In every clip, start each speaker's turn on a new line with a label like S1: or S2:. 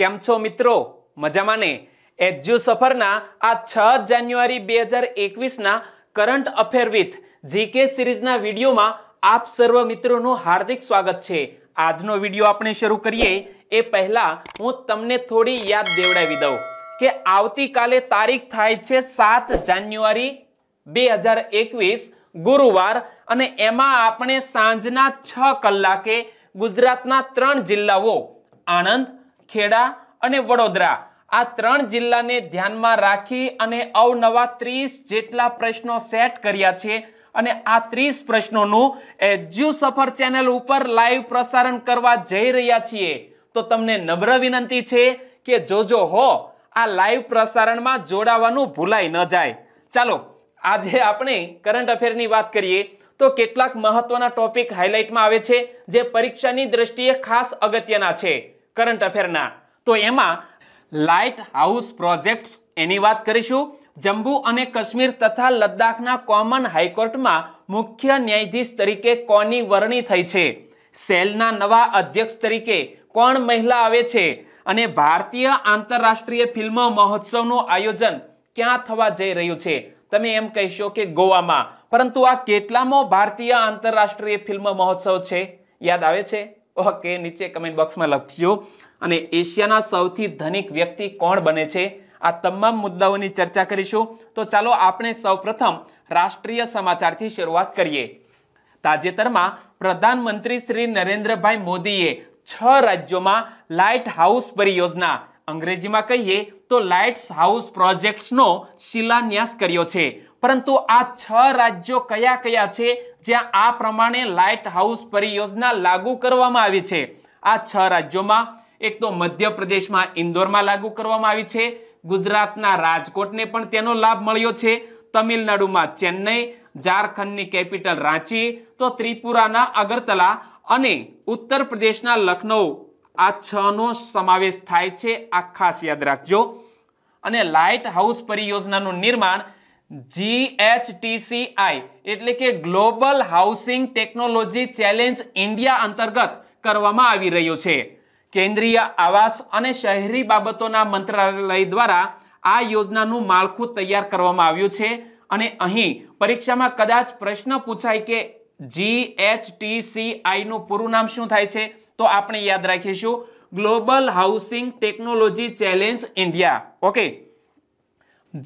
S1: કેમ છો મિત્રો મજામાં ને એજ્યુ સફરના આ છ જાન્યુઆરી બે હજાર એકવીસના કરંટ અફેર વિથ જીકે સિરીઝના વિડીયોમાં આપ સર્વ મિત્રોનું હાર્દિક સ્વાગત છે આજનો વિડીયો આપણે શરૂ કરીએ એ પહેલા હું તમને થોડી યાદ દેવડાવી દઉં કે આવતીકાલે તારીખ થાય છે સાત જાન્યુઆરી બે હજાર એકવીસ ગુરુવાર અને એમાં આપણે સાંજના છ કલાકે ગુજરાતના ત્રણ જિલ્લાઓ આણંદ ખેડા અને વડોદરા આ ત્રણ જિલ્લાને ધ્યાનમાં રાખી અને અવનવા ત્રીસ જેટલા પ્રશ્નો સેટ કર્યા છે અને આ ત્રીસ પ્રશ્નોનું એજ્યુ સફર ચેનલ ઉપર લાઈવ પ્રસારણ કરવા જઈ રહ્યા છીએ તો તમને નમ્ર વિનંતી છે કે જોજો હો આ લાઈવ પ્રસારણમાં જોડાવાનું ભૂલાઈ ન જાય ચાલો આજે આપણે કરંટ અફેરની વાત કરીએ તો કેટલાક મહત્વના ટોપિક હાઇલાઇટમાં આવે છે જે પરીક્ષાની દ્રષ્ટિએ ખાસ અગત્યના છે કરંટ અફેરના તો એમાં લાઇટ હાઉસ પ્રોજેક્ટ્સ એની વાત કરીશું જમ્મુ અને કાશ્મીર તથા લદ્દાખના કોમન હાઈકોર્ટમાં મુખ્ય ન્યાયાધીશ તરીકે કોની વરણી થઈ છે સેલના નવા અધ્યક્ષ તરીકે કોણ મહિલા આવે છે અને ભારતીય આંતરરાષ્ટ્રીય ફિલ્મ મહોત્સવનું આયોજન ક્યાં થવા જઈ રહ્યું છે તમે એમ કહેશો કે ગોવામાં પરંતુ આ કેટલામો ભારતીય આંતરરાષ્ટ્રીય ફિલ્મ મહોત્સવ છે યાદ આવે છે ઓકે નીચે કમેન્ટ બોક્સમાં લખજો અને એશિયાના સૌથી ધનિક વ્યક્તિ કોણ બને છે આ તમામ મુદ્દાઓની ચર્ચા કરીશું તો ચાલો આપણે સૌપ્રથમ રાષ્ટ્રીય સમાચારથી શરૂઆત કરીએ તાજેતરમાં પ્રધાનમંત્રી શ્રી નરેન્દ્રભાઈ મોદીએ છ રાજ્યોમાં લાઇટ હાઉસ પરિયોજના અંગ્રેજીમાં કહીએ તો લાઇટ્સ હાઉસ પ્રોજેક્ટ્સનો શિલાન્યાસ કર્યો છે પરંતુ આ છ રાજ્યો કયા કયા છે જ્યાં આ પ્રમાણે લાઇટ હાઉસ પરિયોજના લાગુ કરવામાં આવી છે આ છ રાજ્યોમાં એક તો મધ્યપ્રદેશમાં ઇન્દોરમાં લાગુ કરવામાં આવી છે ગુજરાતના રાજકોટને પણ તેનો લાભ મળ્યો છે તમિલનાડુમાં ચેન્નઈ ઝારખંડની કેપિટલ રાંચી તો ત્રિપુરાના અગરતલા અને ઉત્તર પ્રદેશના લખનૌ આ છનો સમાવેશ થાય છે આ ખાસ યાદ રાખજો અને લાઇટ હાઉસ પરિયોજનાનું નિર્માણ જીએચટીસીઆઈ એટલે કે Global Housing Technology Challenge India અંતર્ગત કરવામાં આવી રહ્યું છે કેન્દ્રીય આવાસ અને શહેરી બાબતોના મંત્રાલય દ્વારા આ યોજનાનું માળખું તૈયાર કરવામાં આવ્યું છે અને અહીં પરીક્ષામાં કદાચ પ્રશ્ન પૂછાય કે જીએચટીસીઆઈનું પૂરું નામ શું થાય છે તો આપણે યાદ રાખીશું Global Housing Technology Challenge India okay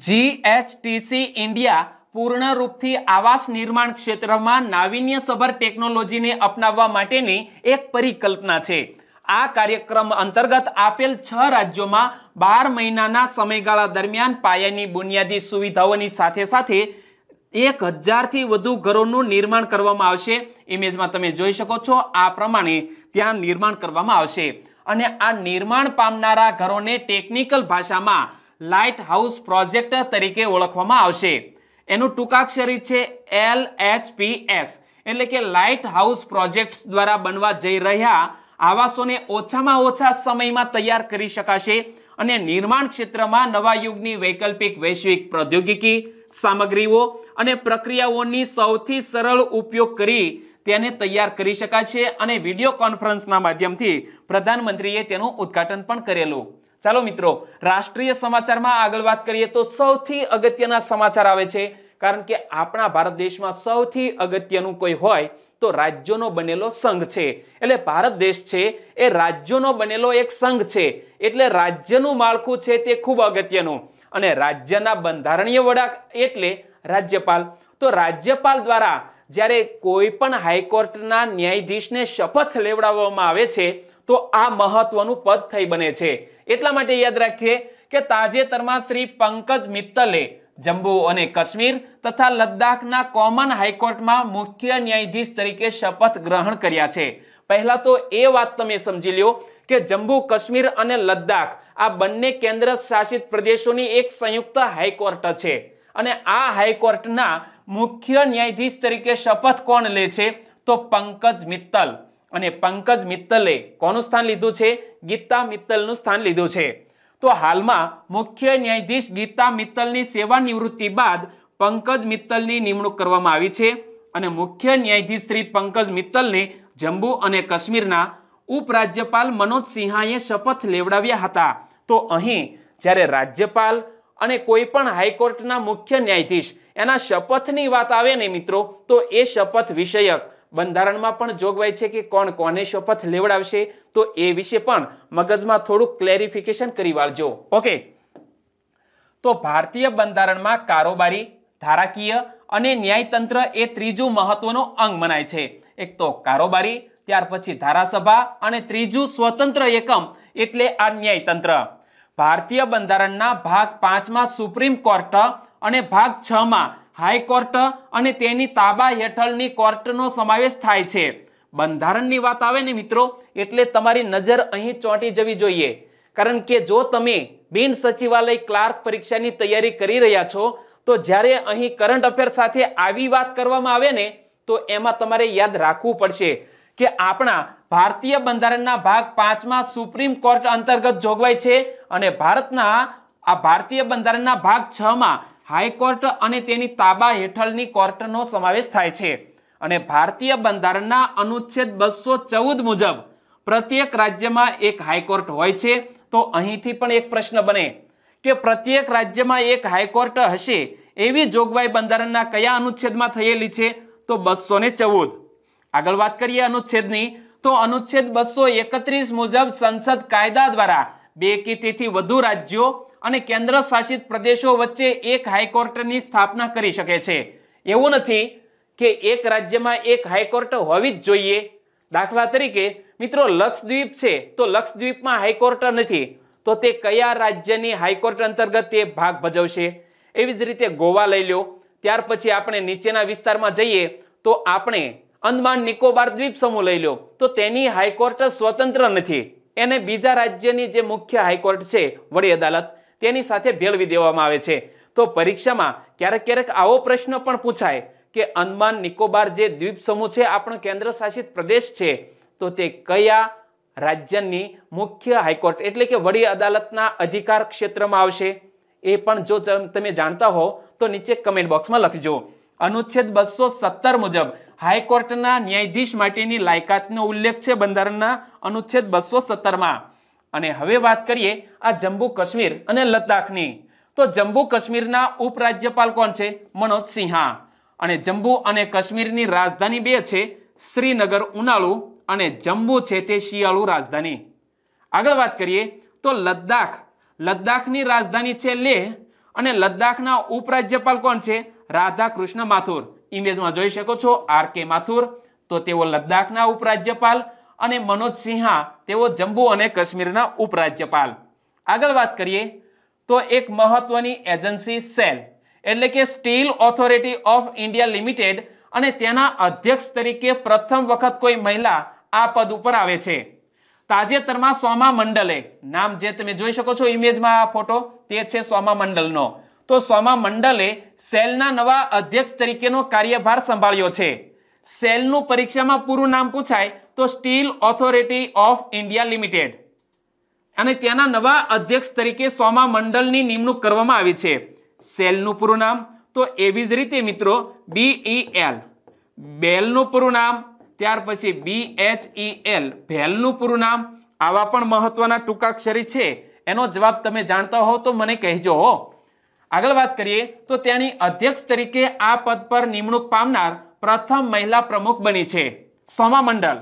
S1: GHTC India પૂર્ણ રૂપથી આવાસ નિર્માણ ક્ષેત્રમાં નાવીન્યસભર ટેકનોલોજીને અપનાવવા માટેની એક પરિકલ્પના છે આ કાર્યક્રમ અંતર્ગત આપેલ છ રાજ્યોમાં બાર મહિનાના સમયગાળા દરમિયાન પાયાની બુનિયાદી સુવિધાઓની સાથે સાથે એક હજારથી વધુ ઘરોનું નિર્માણ કરવામાં આવશે ઇમેજમાં તમે જોઈ શકો છો આ પ્રમાણે ત્યાં નિર્માણ કરવામાં આવશે અને આ નિર્માણ પામનારા ઘરોને ટેકનિકલ ભાષામાં લાઇટ હાઉસ પ્રોજેક્ટ તરીકે ઓળખવામાં આવશે એનું ટૂંકાક્ષરી છે એલ એચ એટલે કે લાઇટ હાઉસ પ્રોજેક્ટ દ્વારા બનવા જઈ રહ્યા આવાસોને ઓછામાં ઓછા સમયમાં તૈયાર કરી શકાશે અને નિર્માણ ક્ષેત્રમાં નવા યુગની વૈકલ્પિક વૈશ્વિક પ્રૌદ્યોગિકી સામગ્રીઓ અને પ્રક્રિયાઓની સૌથી સરળ ઉપયોગ કરી તેને તૈયાર કરી શકાશે અને વિડીયો કોન્ફરન્સના માધ્યમથી પ્રધાનમંત્રીએ તેનું ઉદ્ઘાટન પણ કરેલું ચાલો મિત્રો રાષ્ટ્રીય સમાચારમાં આગળ વાત કરીએ તો સૌથી અગત્યના સમાચાર આવે છે કારણ કે આપણા ભારત દેશમાં સૌથી અગત્યનું કોઈ હોય તો રાજ્યોનો બનેલો સંઘ છે એટલે ભારત દેશ છે એ રાજ્યોનો બનેલો એક સંઘ છે એટલે રાજ્યનું માળખું છે તે ખૂબ અગત્યનું અને રાજ્યના બંધારણીય વડા એટલે રાજ્યપાલ તો રાજ્યપાલ દ્વારા જ્યારે કોઈ પણ હાઈકોર્ટના ન્યાયાધીશને શપથ લેવડાવવામાં આવે છે તો આ મહત્વનું પદ થઈ બને છે એટલા માટે યાદ રાખીએ કે તાજેતરમાં શ્રી પંકજ મિત્તલે જમ્મુ અને કાશ્મીર તથા લદ્દાખના કોમન હાઈકોર્ટમાં મુખ્ય ન્યાયાધીશ તરીકે શપથ ગ્રહણ કર્યા છે પહેલા તો એ વાત તમે સમજી લ્યો કે જમ્મુ કાશ્મીર અને લદ્દાખ આ બંને કેન્દ્ર શાસિત પ્રદેશોની એક સંયુક્ત હાઈકોર્ટ છે અને આ હાઈકોર્ટના મુખ્ય ન્યાયાધીશ તરીકે શપથ કોણ લે છે તો પંકજ મિત્તલ અને પંકજ મિત્તલે કોનું સ્થાન લીધું છે ગીતા મિત્તલનું સ્થાન લીધું છે તો હાલમાં મુખ્ય ન્યાયાધીશ ગીતા મિત્તલની સેવા નિવૃત્તિ બાદ પંકજ મિત્તલની નિમણૂક કરવામાં આવી છે અને મુખ્ય ન્યાયાધીશ શ્રી પંકજ મિત્તલને જમ્મુ અને કાશ્મીરના ઉપરાજ્યપાલ મનોજ સિંહાએ શપથ લેવડાવ્યા હતા તો અહીં જ્યારે રાજ્યપાલ અને કોઈ પણ હાઈકોર્ટના મુખ્ય ન્યાયાધીશ એના શપથની વાત આવે ને મિત્રો તો એ શપથ વિષયક બંધારણમાં પણ જોગવાઈ છે કે કોણ કોને શપથ લેવડાવશે તો એ વિશે પણ મગજમાં થોડું ક્લેરિફિકેશન કરી વાળજો ઓકે તો ભારતીય બંધારણમાં કારોબારી ધારાકીય અને ન્યાયતંત્ર એ ત્રીજું મહત્વનો અંગ મનાય છે એક તો કારોબારી ત્યાર પછી ધારાસભા અને ત્રીજું સ્વતંત્ર એકમ એટલે આ ન્યાયતંત્ર ભારતીય બંધારણના ભાગ પાંચમાં સુપ્રીમ કોર્ટ અને ભાગ છમાં હાઈ કોર્ટ અને તેની તાબા હેઠળની કોર્ટનો સમાવેશ થાય છે બંધારણની વાત આવે ને મિત્રો એટલે તમારી નજર અહીં ચોંટી જવી જોઈએ કારણ કે જો તમે બિન સચિવાલય ક્લાર્ક પરીક્ષાની તૈયારી કરી રહ્યા છો તો જ્યારે અહીં કરંટ અફેર સાથે આવી વાત કરવામાં આવે ને તો એમાં તમારે યાદ રાખવું પડશે કે આપણા ભારતીય બંધારણના ભાગ પાંચમાં સુપ્રીમ કોર્ટ અંતર્ગત જોગવાઈ છે અને ભારતના આ ભારતીય બંધારણના ભાગ છમાં હાઈકોર્ટ અને તેની તાબા હેઠળની કોર્ટનો સમાવેશ થાય છે અને ભારતીય બંધારણના અનુચ્છેદ બસો ચૌદ મુજબ પ્રત્યેક રાજ્યમાં એક હાઈકોર્ટ હોય છે તો અહીંથી પણ એક પ્રશ્ન બને કે પ્રત્યેક રાજ્યમાં એક હાઈકોર્ટ હશે એવી જોગવાઈ બંધારણના કયા અનુચ્છેદમાં થયેલી છે તો બસો ચૌદ આગળ વાત કરીએ અનુચ્છેદની તો અનુચ્છેદ બસો એકત્રીસ મુજબ સંસદ કાયદા દ્વારા બે કે તેથી વધુ રાજ્યો અને કેન્દ્ર શાસિત પ્રદેશો વચ્ચે એક હાઈકોર્ટની સ્થાપના કરી શકે છે એવું નથી કે એક રાજ્યમાં એક હાઈકોર્ટ હોવી જ જોઈએ દાખલા તરીકે મિત્રો લક્ષદ્વીપ છે તો લક્ષદ્વીપમાં હાઈકોર્ટ નથી તો તે કયા રાજ્યની હાઈકોર્ટ અંતર્ગત તે ભાગ ભજવશે એવી જ રીતે ગોવા લઈ લો ત્યાર પછી આપણે નીચેના વિસ્તારમાં જઈએ તો આપણે અંદમાન નિકોબાર દ્વીપ સમૂહ લઈ લો તો તેની હાઈકોર્ટ સ્વતંત્ર નથી એને બીજા રાજ્યની જે મુખ્ય હાઈકોર્ટ છે વડી અદાલત તેની સાથે ભેળવી દેવામાં આવે છે તો પરીક્ષામાં ક્યારેક ક્યારેક આવો પ્રશ્ન પણ પૂછાય કે અંદમાન નિકોબાર જે દ્વીપ સમૂહ છે આપણો કેન્દ્ર શાસિત પ્રદેશ છે તો તે કયા રાજ્યની મુખ્ય હાઈકોર્ટ એટલે કે વડી અદાલતના અધિકાર ક્ષેત્રમાં આવશે એ પણ જો તમે જાણતા હો તો નીચે કમેન્ટ બોક્સમાં લખજો અનુચ્છેદ બસો સત્તર મુજબ હાઈકોર્ટના ન્યાયાધીશ માટેની લાયકાતનો ઉલ્લેખ છે બંધારણના અનુચ્છેદ બસો સત્તરમાં અને હવે વાત કરીએ આ જમ્મુ કાશ્મીર અને લદ્દાખની તો જમ્મુ કાશ્મીરના ઉપરાજ્યપાલ કોણ છે મનોજ સિંહા અને જમ્મુ અને કાશ્મીરની રાજધાની બે છે શ્રીનગર ઉનાળુ અને જમ્મુ છે તે શિયાળુ રાજધાની આગળ વાત કરીએ તો લદ્દાખ લદ્દાખની રાજધાની છે લેહ અને લદ્દાખના ઉપરાજ્યપાલ કોણ છે રાધાકૃષ્ણ માથુર ઇમેજમાં જોઈ શકો છો આર કે માથુર તો તેઓ લદ્દાખના ઉપરાજ્યપાલ અને મનોજ સિંહા તેઓ જમ્મુ અને કાશ્મીરના ઉપરાજ્યપાલ આગળ વાત કરીએ તો એક મહત્વની એજન્સી સેલ એટલે કે Steel Authority of India Limited અને તેના અધ્યક્ષ તરીકે પ્રથમ વખત કોઈ મહિલા આ પદ ઉપર આવે છે તાજેતરમાં સોમા મંડલે નામ જે તમે જોઈ શકો છો ઇમેજમાં આ ફોટો તે છે સોમા મંડલનો તો સોમા મંડલે સેલના નવા અધ્યક્ષ તરીકેનો કાર્યભાર સંભાળ્યો છે સેલનું પરીક્ષામાં પૂરું નામ પૂછાય તો Steel Authority of India Limited અને ત્યાંના નવા અધ્યક્ષ તરીકે સોમા મંડળની નિમણૂક કરવામાં આવી છે સેલનું પૂરું નામ તો એવી જ રીતે મિત્રો બીઈએલ e બેલનું પૂરું નામ ત્યાર પછી બી એચ એલ ભેલનું પૂરું નામ આવા પણ મહત્વના ટૂંકાક્ષરી છે એનો જવાબ તમે જાણતા હો તો મને કહેજો હો આગળ વાત કરીએ તો તેની અધ્યક્ષ તરીકે આ પદ પર નિમણૂક પામનાર પ્રથમ મહિલા પ્રમુખ બની છે સોમા મંડળ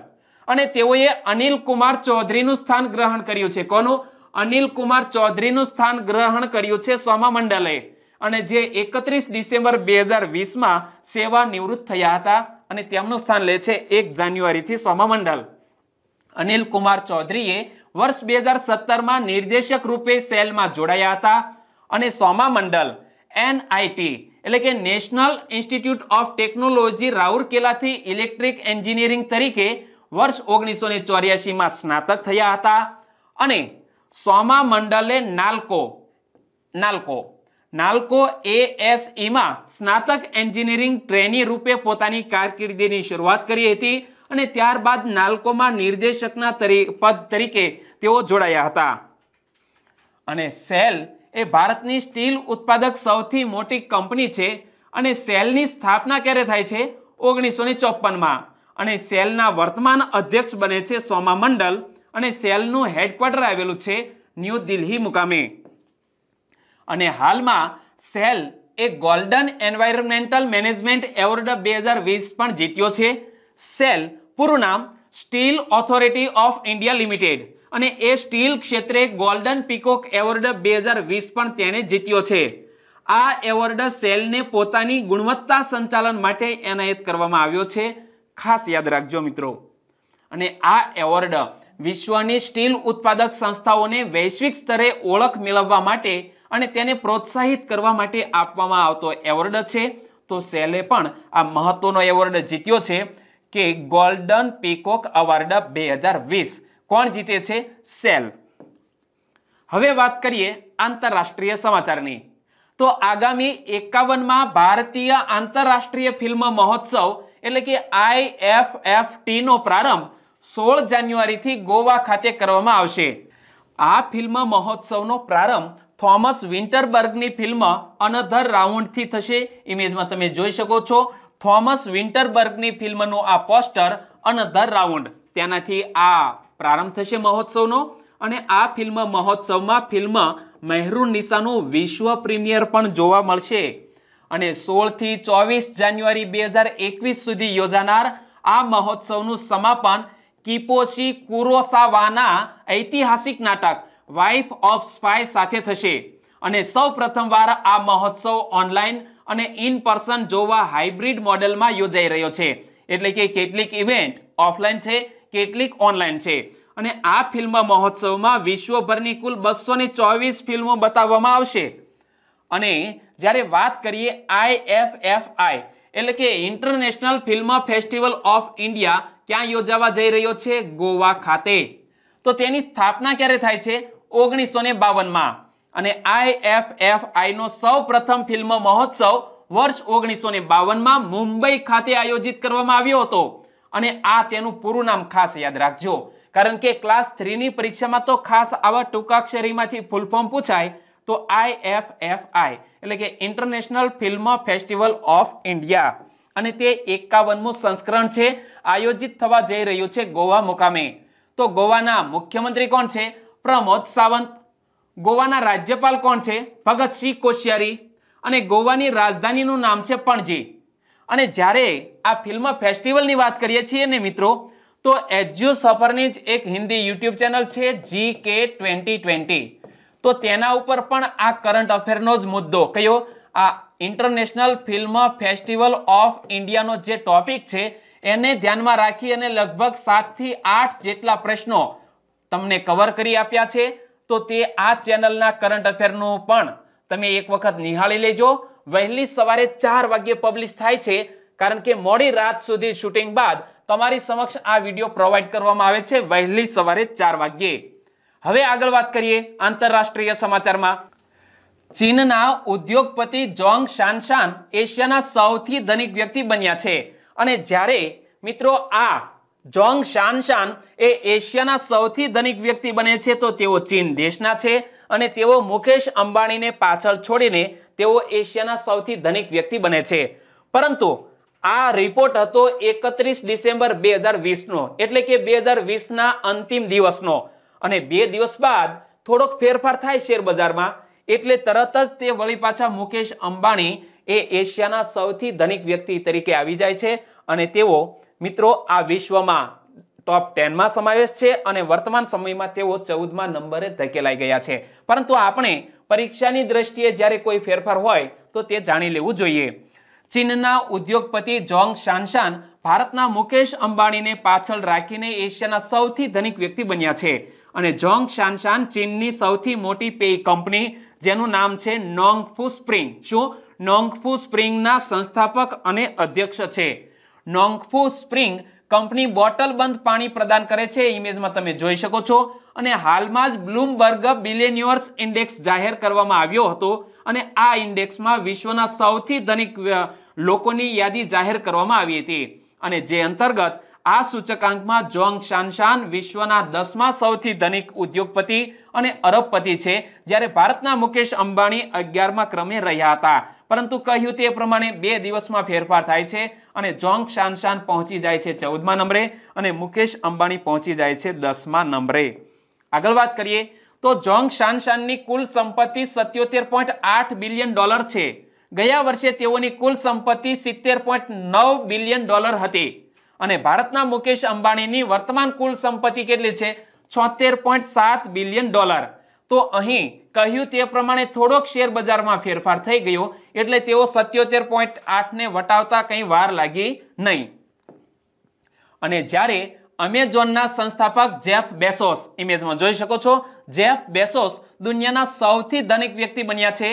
S1: અને તેઓએ અનિલ કુમાર ચૌધરીનું સ્થાન ગ્રહણ કર્યું છે કોનું અનિલ કુમાર ચૌધરીનું સ્થાન ગ્રહણ કર્યું છે સોમા મંડલે અને જે એકત્રીસ ડિસેમ્બર બે હજાર વીસમાં સેવા નિવૃત્ત થયા હતા અને તેમનું સ્થાન લે છે એક જાન્યુઆરીથી સોમા મંડલ અનિલ કુમાર ચૌધરીએ વર્ષ બે હજાર સત્તરમાં નિર્દેશક રૂપે સેલમાં જોડાયા હતા અને સોમા મંડલ એનઆઈટી એટલે કે નેશનલ ઇન્સ્ટિટ્યૂટ ઓફ ટેકનોલોજી રાઉરકેલાથી ઇલેક્ટ્રિક એન્જિનિયરિંગ તરીકે વર્ષ ઓગણીસો ને ચોર્યાસીમાં સ્નાતક થયા હતા અને સોમા મંડલે નાલ્કો નાલ્કો નાલ્કો એએસઈમાં e સ્નાતક એન્જિનિયરિંગ ટ્રેની રૂપે પોતાની કારકિર્દીની શરૂઆત કરી હતી અને ત્યારબાદ નાલ્કોમાં નિર્દેશકના પદ તરીકે તેઓ જોડાયા હતા અને સેલ એ ભારતની સ્ટીલ ઉત્પાદક સૌથી મોટી કંપની છે અને સેલની સ્થાપના ક્યારે થાય છે ઓગણીસો ને ચોપનમાં અને સેલના વર્તમાન અધ્યક્ષ બને છે સોમા મંડલ અને સેલનું હેડક્વાર્ટર આવેલું છે ન્યૂ દિલ્હી મુકામે અને હાલમાં સેલ એ ગોલ્ડન એન્વાયરમેન્ટલ મેનેજમેન્ટ એવોર્ડ બે હજાર વીસ પણ જીત્યો છે સેલ પૂરું નામ Steel Authority of India Limited અને એ સ્ટીલ ક્ષેત્રે ગોલ્ડન પીકોક એવોર્ડ બે હજાર વીસ પણ તેણે જીત્યો છે આ એવોર્ડ સેલને પોતાની ગુણવત્તા સંચાલન માટે એનાયત કરવામાં આવ્યો છે ખાસ યાદ રાખજો મિત્રો અને આ એવોર્ડ વિશ્વની સ્ટીલ ઉત્પાદક સંસ્થાઓને વૈશ્વિક સ્તરે ઓળખ મેળવવા માટે અને તેને પ્રોત્સાહિત કરવા માટે આપવામાં આવતો એવોર્ડ છે તો સેલે પણ આ મહત્વનો એવોર્ડ જીત્યો છે કે ગોલ્ડન પીકોક અવોર્ડ બે હજાર વીસ કોણ જીતે છે સેલ હવે વાત કરીએ આંતરરાષ્ટ્રીય સમાચારની તો આગામી એકાવનમાં ભારતીય આંતરરાષ્ટ્રીય ફિલ્મ મહોત્સવ એટલે કે આઈએફએફટી નો પ્રારંભ સોળ જાન્યુઆરીથી ગોવા ખાતે કરવામાં આવશે આ ફિલ્મ મહોત્સવનો પ્રારંભ થોમસ વિન્ટરબર્ગની ફિલ્મ અનધર રાઉન્ડથી થશે ઇમેજમાં તમે જોઈ શકો છો થોમસ વિન્ટરબર્ગની ફિલ્મનું આ પોસ્ટર અનધર રાઉન્ડ તેનાથી આ પ્રારંભ થશે મહોત્સવનો અને આ ફિલ્મ મહોત્સવમાં ફિલ્મ મહેરુ નિશાનું વિશ્વ પ્રીમિયર પણ જોવા મળશે અને સોળથી ચોવીસ જાન્યુઆરી બે હજાર એકવીસ સુધી યોજાનાર આ મહોત્સવનું સમાપન કિપોશી કુરોસાવાના ઐતિહાસિક નાટક વાઇફ ઓફ સ્પાય સાથે થશે અને સૌ પ્રથમવાર આ મહોત્સવ ઓનલાઈન અને ઇન પર્સન જોવા હાઇબ્રિડ મોડેલમાં યોજાઈ રહ્યો છે એટલે કે કેટલીક ઇવેન્ટ ઓફલાઈન છે કેટલીક ઓનલાઈન છે અને આ ફિલ્મ મહોત્સવમાં વિશ્વભરની કુલ બસો ચોવીસ ફિલ્મો બતાવવામાં આવશે અને જ્યારે વાત કરીએ આઈએફએફઆઈ એટલે કે International Film Festival of India ક્યાં યોજાવા જઈ રહ્યો છે ગોવા ખાતે તો તેની સ્થાપના ક્યારે થાય છે ઓગણીસો ને બાવનમાં અને આઈએફએફઆઈનો સૌ પ્રથમ ફિલ્મ મહોત્સવ વર્ષ ઓગણીસો ને બાવનમાં મુંબઈ ખાતે આયોજિત કરવામાં આવ્યો હતો અને આ તેનું પૂરું નામ ખાસ યાદ રાખજો કારણ કે ક્લાસ થ્રીની પરીક્ષામાં તો ખાસ આવા ટૂંકાક્ષરીમાંથી ફૂલ ફોર્મ પૂછાય તો આઈએફએફઆઈ એટલે કે International Film Festival of India અને તે એકાવનમું સંસ્કરણ છે આયોજિત થવા જઈ રહ્યું છે ગોવા મુકામે તો ગોવાના મુખ્યમંત્રી કોણ છે પ્રમોદ સાવંત ગોવાના રાજ્યપાલ કોણ છે ભગતસિંહ કોશિયારી અને ગોવાની રાજધાનીનું નામ છે પણજી અને જ્યારે આ ફિલ્મ ફેસ્ટિવલની વાત કરીએ છીએ ને મિત્રો તો એજ્યુ સફરની જ એક હિન્દી યુટ્યુબ ચેનલ છે જી કે ટ્વેન્ટી ટ્વેન્ટી તો તેના ઉપર પણ આ કરંટ અફેરનો જ મુદ્દો કયો આ ઇન્ટરનેશનલ ફિલ્મ ફેસ્ટિવલ ઓફ ઇન્ડિયાનો જે ટોપિક છે એને ધ્યાનમાં રાખી અને લગભગ સાતથી આઠ જેટલા પ્રશ્નો તમને કવર કરી આપ્યા છે તો તે આ ચેનલના કરંટ અફેરનું પણ તમે એક વખત નિહાળી લેજો વહેલી સવારે ચાર વાગ્યે પબ્લિશ થાય છે કારણ કે મોડી રાત સુધી શૂટિંગ બાદ તમારી સમક્ષ આ વિડીયો પ્રોવાઈડ કરવામાં આવે છે વહેલી સવારે ચાર વાગ્યે હવે આગળ વાત કરીએ આંતરરાષ્ટ્રીય સમાચારમાં ચીનના ઉદ્યોગપતિ જોંગ શાનશાન એશિયાના સૌથી ધનિક વ્યક્તિ બન્યા છે અને જ્યારે મિત્રો આ જોંગ શાનશાન એ એશિયાના સૌથી ધનિક વ્યક્તિ બને છે તો તેઓ ચીન દેશના છે અને તેઓ મુકેશ અંબાણીને પાછળ છોડીને તેઓ એશિયાના સૌથી ધનિક વ્યક્તિ બને છે પરંતુ આ રિપોર્ટ હતો એકત્રીસ ડિસેમ્બર બે હજાર વીસનો એટલે કે બે હજાર વીસના અંતિમ દિવસનો અને બે દિવસ બાદ થોડોક ફેરફાર થાય શેર બજારમાં એટલે તરત જ તે વળી પાછા મુકેશ અંબાણી એ એશિયાના સૌથી ધનિક વ્યક્તિ તરીકે આવી જાય છે અને તેઓ મિત્રો આ વિશ્વમાં ટોપ ટેનમાં સમાવેશ છે અને વર્તમાન સમયમાં તેઓ ચૌદમાં નંબરે ધકેલાઈ ગયા છે પરંતુ આપણે પરીક્ષાની દ્રષ્ટિએ જ્યારે કોઈ ફેરફાર હોય તો તે જાણી લેવું જોઈએ ચીનના ઉદ્યોગપતિ જોંગ શાનશાન ભારતના મુકેશ અંબાણીને પાછળ રાખીને એશિયાના સૌથી ધનિક વ્યક્તિ બન્યા છે અને જોંગ શાનશાન ચીનની સૌથી મોટી પે કંપની જેનું નામ છે નોંગફુ સ્પ્રિંગ શું નોંગફુ સ્પ્રિંગના સંસ્થાપક અને અધ્યક્ષ છે નોંગફુ સ્પ્રિંગ કંપની બોટલ બંધ પાણી પ્રદાન કરે છે ઇમેજમાં તમે જોઈ શકો છો અને હાલમાં જ બ્લૂમબર્ગ બિલેન્યુઅર્સ ઇન્ડેક્સ જાહેર કરવામાં આવ્યો હતો અને આ ઇન્ડેક્સમાં વિશ્વના સૌથી ધનિક લોકોની યાદી જાહેર કરવામાં આવી હતી અને જે અંતર્ગત આ સૂચકાંકમાં જોંગ શાનશાન વિશ્વના દસમા સૌથી ધનિક ઉદ્યોગપતિ અને અરબપતિ છે જ્યારે ભારતના મુકેશ અંબાણી અગિયારમાં ક્રમે રહ્યા હતા પરંતુ કહ્યું તે પ્રમાણે બે દિવસમાં ફેરફાર થાય છે અને જોંગ શાનશાન પહોંચી જાય છે ચૌદમા નંબરે અને મુકેશ અંબાણી પહોંચી જાય છે દસમા નંબરે આગળ વાત કરીએ તો જોંગ શાનશાનની કુલ સંપત્તિ સત્યોતેર આઠ બિલિયન ડોલર છે ગયા વર્ષે તેઓની કુલ સંપત્તિ સિત્તેર નવ બિલિયન ડોલર હતી અને ભારતના મુકેશ અંબાણીની વર્તમાન કુલ સંપત્તિ કેટલી છે છોતેર પોઈન્ટ સાત બિલિયન ડોલર તો અહીં કહ્યું તે પ્રમાણે થોડોક શેર બજારમાં ફેરફાર થઈ ગયો એટલે તેઓ સત્યોતેર પોઈન્ટ આઠને વટાવતા કંઈ વાર લાગી નહીં અને જ્યારે અમેઝોનના સંસ્થાપક જેફ બેસોસ ઇમેજમાં જોઈ શકો છો જેફ બેસોસ દુનિયાના સૌથી ધનિક વ્યક્તિ બન્યા છે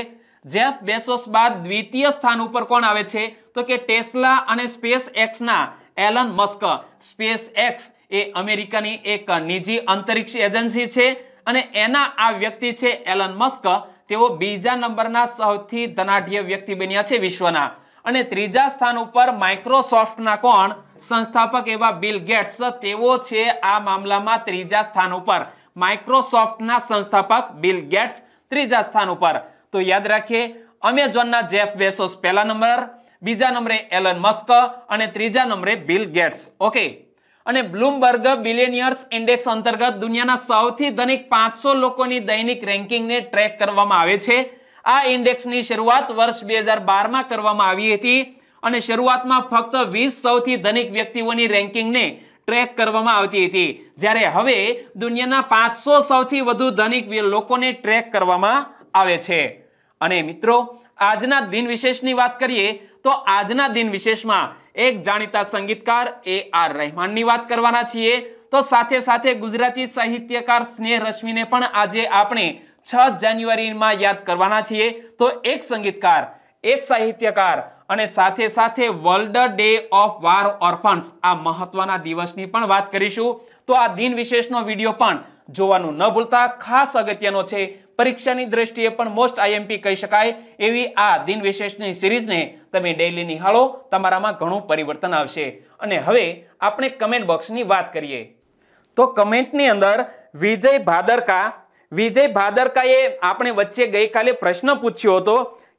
S1: જેફ બેસોસ બાદ દ્વિતીય સ્થાન ઉપર કોણ આવે છે તો કે ટેસ્લા અને સ્પેસ એક્સના એલન મસ્ક સ્પેસ એક્સ એ અમેરિકાની એક નિજી અંતરિક્ષ એજન્સી છે અને એના આ વ્યક્તિ છે એલન મસ્ક તેઓ બીજા નંબરના સૌથી ધનાઢ્ય વ્યક્તિ બન્યા છે વિશ્વના અને ત્રીજા સ્થાન ઉપર માઇક્રોસોફ્ટના કોણ સંસ્થાપક એવા બિલ ગેટ્સ તેઓ છે આ મામલામાં ત્રીજા સ્થાન ઉપર માઇક્રોસોફ્ટના સંસ્થાપક બિલ ગેટ્સ ત્રીજા સ્થાન ઉપર તો યાદ રાખીએ અમેઝોનના જેફ બેસોસ પહેલા નંબર બીજા નંબરે એલન મસ્ક અને ત્રીજા નંબરે બિલ ગેટ્સ ઓકે અને બ્લૂમબર્ગ બિલિયનિયર્સ ઇન્ડેક્સ અંતર્ગત દુનિયાના સૌથી ધનિક પાંચસો લોકોની દૈનિક રેન્કિંગને ટ્રેક કરવામાં આવે છે આ ઇન્ડેક્સની શરૂઆત વર્ષ બે હજાર બારમાં કરવામાં આવી હતી અને શરૂઆતમાં ફક્ત વીસ સૌથી ધનિક વ્યક્તિઓની રેન્કિંગને ટ્રેક કરવામાં આવતી હતી જ્યારે હવે દુનિયાના પાંચસો સૌથી વધુ ધનિક લોકોને ટ્રેક કરવામાં આવે છે અને મિત્રો આજના દિન વિશેષની વાત કરીએ તો આજના દિન વિશેષમાં એક જાણીતા સંગીતકાર એ આર રહેમાનની વાત કરવાના છીએ તો સાથે સાથે ગુજરાતી સાહિત્યકાર સ્નેહ રશ્મિને પણ આજે આપણે છ જાન્યુઆરીમાં યાદ કરવાના છીએ તો એક સંગીતકાર એક સાહિત્યકાર અને સાથે સાથે વર્લ્ડ ડે ઓફ વાર ઓર્ફન્સ આ મહત્વના દિવસની પણ વાત કરીશું તો આ દિન વિશેષનો વિડીયો પણ જોવાનું ન ભૂલતા ખાસ અગત્યનો છે પરીક્ષાની દ્રષ્ટિએ પણ મોસ્ટ આઈએમપી કહી શકાય એવી આ દિન વિશેષની સિરીઝને તમે ડેઇલી નિહાળો તમારામાં ઘણું પરિવર્તન આવશે અને હવે આપણે કમેન્ટ બોક્સની વાત કરીએ તો કમેન્ટની અંદર વિજય ભાદરકા વિજય ભાદરકાએ આપણે વચ્ચે ગઈકાલે પ્રશ્ન પૂછ્યો હતો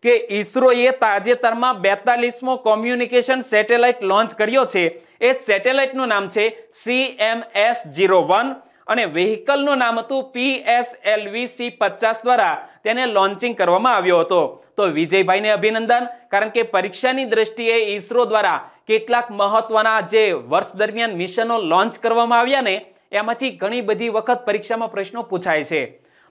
S1: કે ઇસરોએ તાજેતરમાં બેતાલીસમો કોમ્યુનિકેશન સેટેલાઇટ લોન્ચ કર્યો છે એ સેટેલાઇટનું નામ છે C M S zero one અને વેહિકલનું નામ હતું પીએસએલવી સી પચાસ દ્વારા તેને લોન્ચિંગ કરવામાં આવ્યો હતો તો વિજયભાઈને અભિનંદન કારણ કે પરીક્ષાની દ્રષ્ટિએ ઈસરો દ્વારા કેટલાક મહત્વના જે વર્ષ દરમિયાન મિશનો લોન્ચ કરવામાં આવ્યા ને એમાંથી ઘણી બધી વખત પરીક્ષામાં પ્રશ્નો પૂછાય છે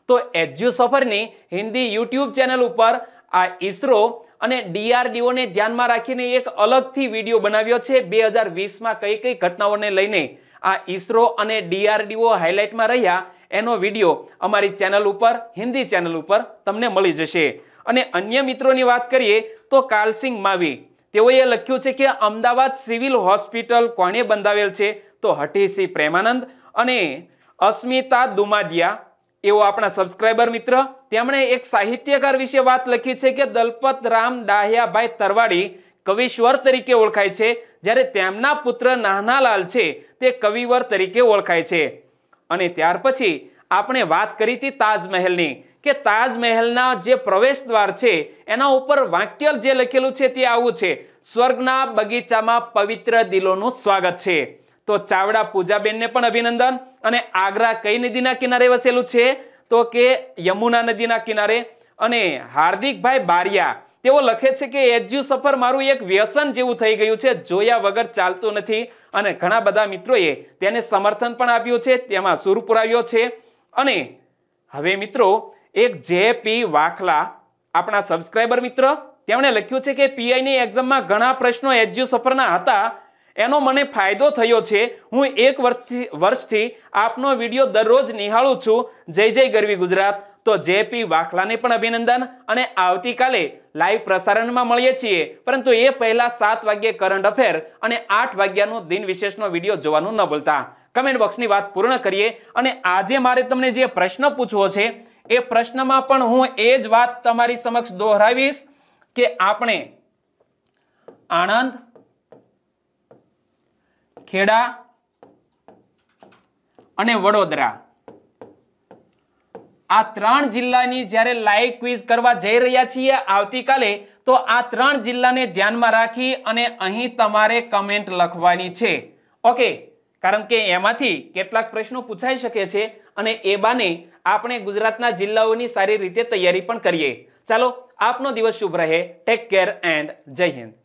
S1: તો એજ્યુ સફરની હિન્દી યુટ્યુબ ચેનલ ઉપર આ ઈસરો અને ડીઆરડીઓને ધ્યાનમાં રાખીને એક અલગથી વિડીયો બનાવ્યો છે બે હજાર વીસમાં કઈ કઈ ઘટનાઓને લઈને આ ઈસરો અને ડીઆરડીઓ હાઇલાઇટમાં રહ્યા એનો વિડીયો અમારી ચેનલ ઉપર હિન્દી ચેનલ ઉપર તમને મળી જશે અને અન્ય મિત્રોની વાત કરીએ તો કાલસિંગ માવી તેઓએ લખ્યું છે કે અમદાવાદ સિવિલ હોસ્પિટલ કોણે બંધાવેલ છે તો હઠીસિંહ પ્રેમાનંદ અને અસ્મિતા દુમાદિયા એવો આપણા સબસ્ક્રાઇબર મિત્ર તેમણે એક સાહિત્યકાર વિશે વાત લખી છે કે દલપત રામ ડાહ્યાભાઈ તરવાડી કવિશ્વર તરીકે ઓળખાય છે જ્યારે તેમના પુત્ર નાનાલાલ છે તે કવિવર તરીકે ઓળખાય છે અને ત્યાર પછી આપણે વાત કરી હતી તાજમહેલની કે તાજમહેલના જે પ્રવેશ દ્વાર છે એના ઉપર વાક્ય જે લખેલું છે તે આવું છે સ્વર્ગના બગીચામાં પવિત્ર દિલોનું સ્વાગત છે તો ચાવડા પૂજાબેનને પણ અભિનંદન અને આગ્રા કઈ નદીના કિનારે વસેલું છે તો કે યમુના નદીના કિનારે અને હાર્દિકભાઈ બારિયા તેઓ લખે છે કે એજ્યુ સફર મારું એક વ્યસન જેવું થઈ ગયું છે જોયા વગર ચાલતું નથી અને ઘણા બધા મિત્રોએ તેને સમર્થન પણ આપ્યું છે તેમાં સુર પુરાવ્યો છે અને હવે મિત્રો એક જે પી વાખલા આપણા સબસ્ક્રાઈબર મિત્ર તેમણે લખ્યું છે કે પીઆઈની એક્ઝામમાં ઘણા પ્રશ્નો એજ્યુ સફરના હતા એનો મને ફાયદો થયો છે હું એક વર્ષથી વર્ષથી આપનો વિડીયો દરરોજ નિહાળું છું જય જય ગરવી ગુજરાત તો જેપી વાખલાને પણ અભિનંદન અને આવતીકાલે લાઈવ પ્રસારણમાં મળીએ છીએ પરંતુ એ પહેલા સાત વાગ્યે કરંટ અફેર અને આઠ વાગ્યાનો દિન વિશેષનો વિડીયો જોવાનું ન ભૂલતા કમેન્ટ બોક્સની વાત પૂર્ણ કરીએ અને આજે મારે તમને જે પ્રશ્ન પૂછવો છે એ પ્રશ્નમાં પણ હું એ જ વાત તમારી સમક્ષ દોહરાવીશ કે આપણે આણંદ ખેડા અને વડોદરા આ ત્રણ જિલ્લાની જ્યારે લાઈવ ક્વિઝ કરવા જઈ રહ્યા છીએ આવતીકાલે તો આ ત્રણ જિલ્લાને ધ્યાનમાં રાખી અને અહીં તમારે કમેન્ટ લખવાની છે ઓકે કારણ કે એમાંથી કેટલાક પ્રશ્નો પૂછાઈ શકે છે અને એ બાને આપણે ગુજરાતના જિલ્લાઓની સારી રીતે તૈયારી પણ કરીએ ચાલો આપનો દિવસ શુભ રહે ટેક કેર એન્ડ જય હિન્દ